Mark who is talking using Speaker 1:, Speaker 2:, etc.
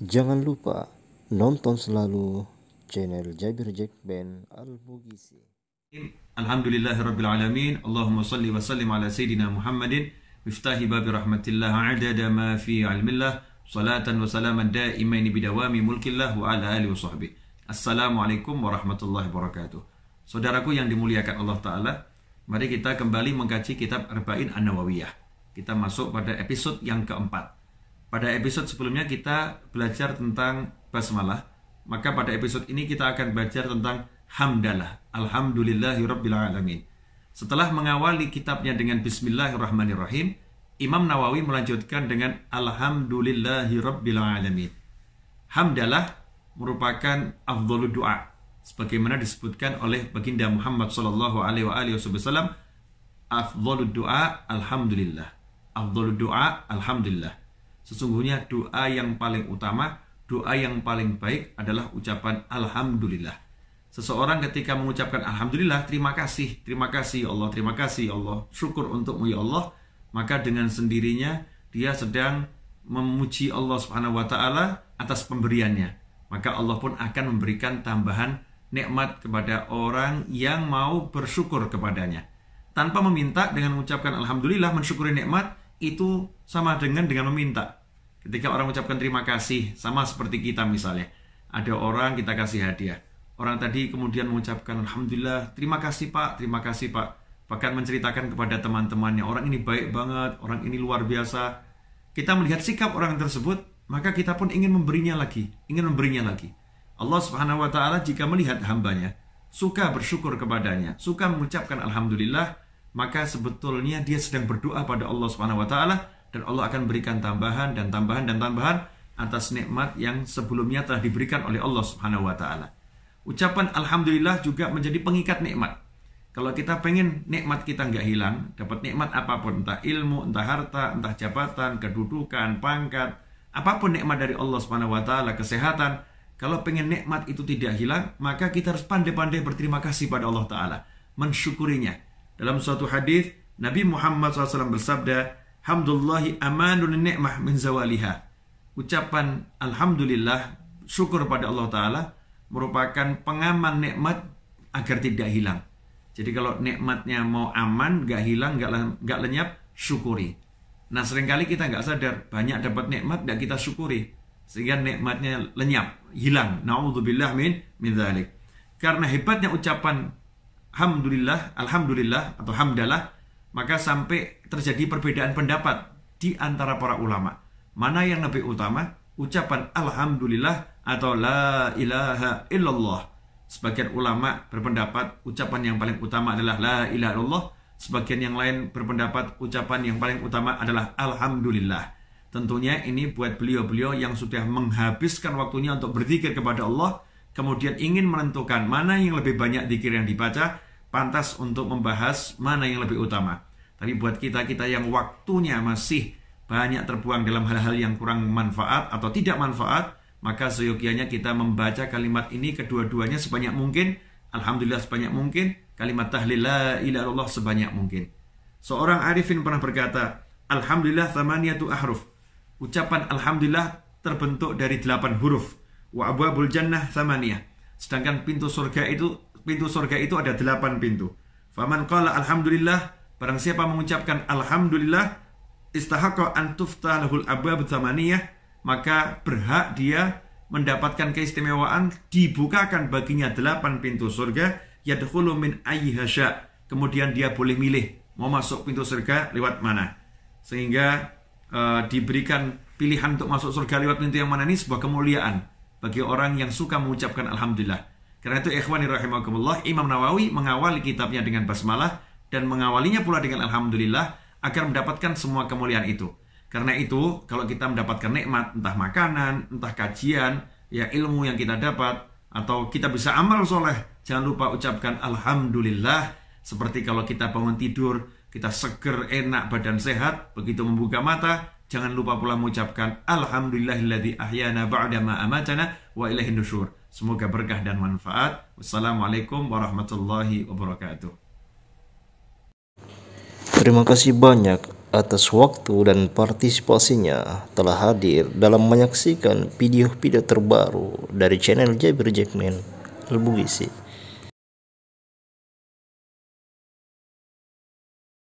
Speaker 1: Jangan lupa nonton selalu channel Jabir Jack Ben Al-Bugisi. Alhamdulillahirrabbilalamin Allahumma salli wa sallim ala Sayyidina Muhammadin Miftahi babi rahmatillah adada ma fi ilmillah Salatan wa salaman daimaini bidawami mulkillah wa ala alihi wa sahbihi Assalamualaikum warahmatullahi wabarakatuh Saudaraku yang dimuliakan Allah Ta'ala Mari kita kembali mengkaji kitab Arba'in An-Nawawiyah Kita masuk pada episode yang keempat pada episode sebelumnya kita belajar tentang basmalah. Maka pada episode ini kita akan belajar tentang hamdalah. Alhamdulillahirabbil alamin. Setelah mengawali kitabnya dengan bismillahirrahmanirrahim, Imam Nawawi melanjutkan dengan alhamdulillahirabbil alamin. Hamdalah merupakan afdhalu doa sebagaimana disebutkan oleh baginda Muhammad sallallahu alaihi wasallam afdhalu doa alhamdulillah. Afdhalu doa alhamdulillah. Sesungguhnya doa yang paling utama, doa yang paling baik adalah ucapan alhamdulillah. Seseorang ketika mengucapkan alhamdulillah, terima kasih, terima kasih ya Allah, terima kasih ya Allah, syukur untukmu ya Allah, maka dengan sendirinya dia sedang memuji Allah Subhanahu wa taala atas pemberiannya. Maka Allah pun akan memberikan tambahan nikmat kepada orang yang mau bersyukur kepadanya. Tanpa meminta dengan mengucapkan alhamdulillah mensyukuri nikmat itu sama dengan dengan meminta. Ketika orang mengucapkan terima kasih, sama seperti kita misalnya, ada orang kita kasih hadiah. Orang tadi kemudian mengucapkan alhamdulillah, terima kasih Pak, terima kasih Pak. Bahkan menceritakan kepada teman-temannya, orang ini baik banget, orang ini luar biasa. Kita melihat sikap orang tersebut, maka kita pun ingin memberinya lagi, ingin memberinya lagi. Allah Subhanahu wa taala jika melihat hambanya suka bersyukur kepadanya, suka mengucapkan alhamdulillah, maka sebetulnya dia sedang berdoa pada Allah Subhanahu wa taala dan Allah akan berikan tambahan dan tambahan dan tambahan atas nikmat yang sebelumnya telah diberikan oleh Allah Subhanahu wa taala. Ucapan alhamdulillah juga menjadi pengikat nikmat. Kalau kita pengen nikmat kita nggak hilang, dapat nikmat apapun, entah ilmu, entah harta, entah jabatan, kedudukan, pangkat, apapun nikmat dari Allah Subhanahu wa taala, kesehatan, kalau pengen nikmat itu tidak hilang, maka kita harus pandai-pandai berterima kasih pada Allah taala, mensyukurinya. Dalam suatu hadis Nabi Muhammad SAW bersabda, Hamdullahi amanun ni'mah min zawaliha. Ucapan alhamdulillah syukur pada Allah taala merupakan pengaman nikmat agar tidak hilang. Jadi kalau nikmatnya mau aman, gak hilang, gak, gak lenyap, syukuri. Nah seringkali kita nggak sadar banyak dapat nikmat gak kita syukuri sehingga nikmatnya lenyap, hilang. Nauzubillah min min dhalik. Karena hebatnya ucapan alhamdulillah alhamdulillah atau hamdalah maka sampai terjadi perbedaan pendapat di antara para ulama. Mana yang lebih utama? Ucapan Alhamdulillah atau La ilaha illallah. Sebagian ulama berpendapat ucapan yang paling utama adalah La ilaha illallah. Sebagian yang lain berpendapat ucapan yang paling utama adalah Alhamdulillah. Tentunya ini buat beliau-beliau yang sudah menghabiskan waktunya untuk berzikir kepada Allah, kemudian ingin menentukan mana yang lebih banyak zikir yang dibaca, pantas untuk membahas mana yang lebih utama. Tapi buat kita-kita yang waktunya masih banyak terbuang dalam hal-hal yang kurang manfaat atau tidak manfaat, maka seyogianya kita membaca kalimat ini kedua-duanya sebanyak mungkin, alhamdulillah sebanyak mungkin, kalimat tahlil la ilaha sebanyak mungkin. Seorang arifin pernah berkata, alhamdulillah thamaniyatu ahruf. Ucapan alhamdulillah terbentuk dari delapan huruf. Wa abwabul jannah thamaniyah. Sedangkan pintu surga itu pintu surga itu ada delapan pintu. Faman qala alhamdulillah, barang siapa mengucapkan alhamdulillah, istahaqqa an tuftalahul abwab tsamaniyah, maka berhak dia mendapatkan keistimewaan dibukakan baginya delapan pintu surga yadkhulu min hasya. Kemudian dia boleh milih mau masuk pintu surga lewat mana. Sehingga uh, diberikan pilihan untuk masuk surga lewat pintu yang mana ini sebuah kemuliaan bagi orang yang suka mengucapkan alhamdulillah. Karena itu ikhwani rahimakumullah Imam Nawawi mengawali kitabnya dengan basmalah dan mengawalinya pula dengan alhamdulillah agar mendapatkan semua kemuliaan itu. Karena itu, kalau kita mendapatkan nikmat entah makanan, entah kajian, ya ilmu yang kita dapat atau kita bisa amal soleh, jangan lupa ucapkan alhamdulillah seperti kalau kita bangun tidur, kita seger, enak, badan sehat, begitu membuka mata, jangan lupa pula mengucapkan alhamdulillahilladzi ahyana ba'da amatana wa ilaihin nusyur. Semoga berkah dan manfaat. Wassalamualaikum warahmatullahi wabarakatuh. Terima kasih banyak atas waktu dan partisipasinya telah hadir dalam menyaksikan video-video terbaru dari channel Jabir Jackman Lebugisi.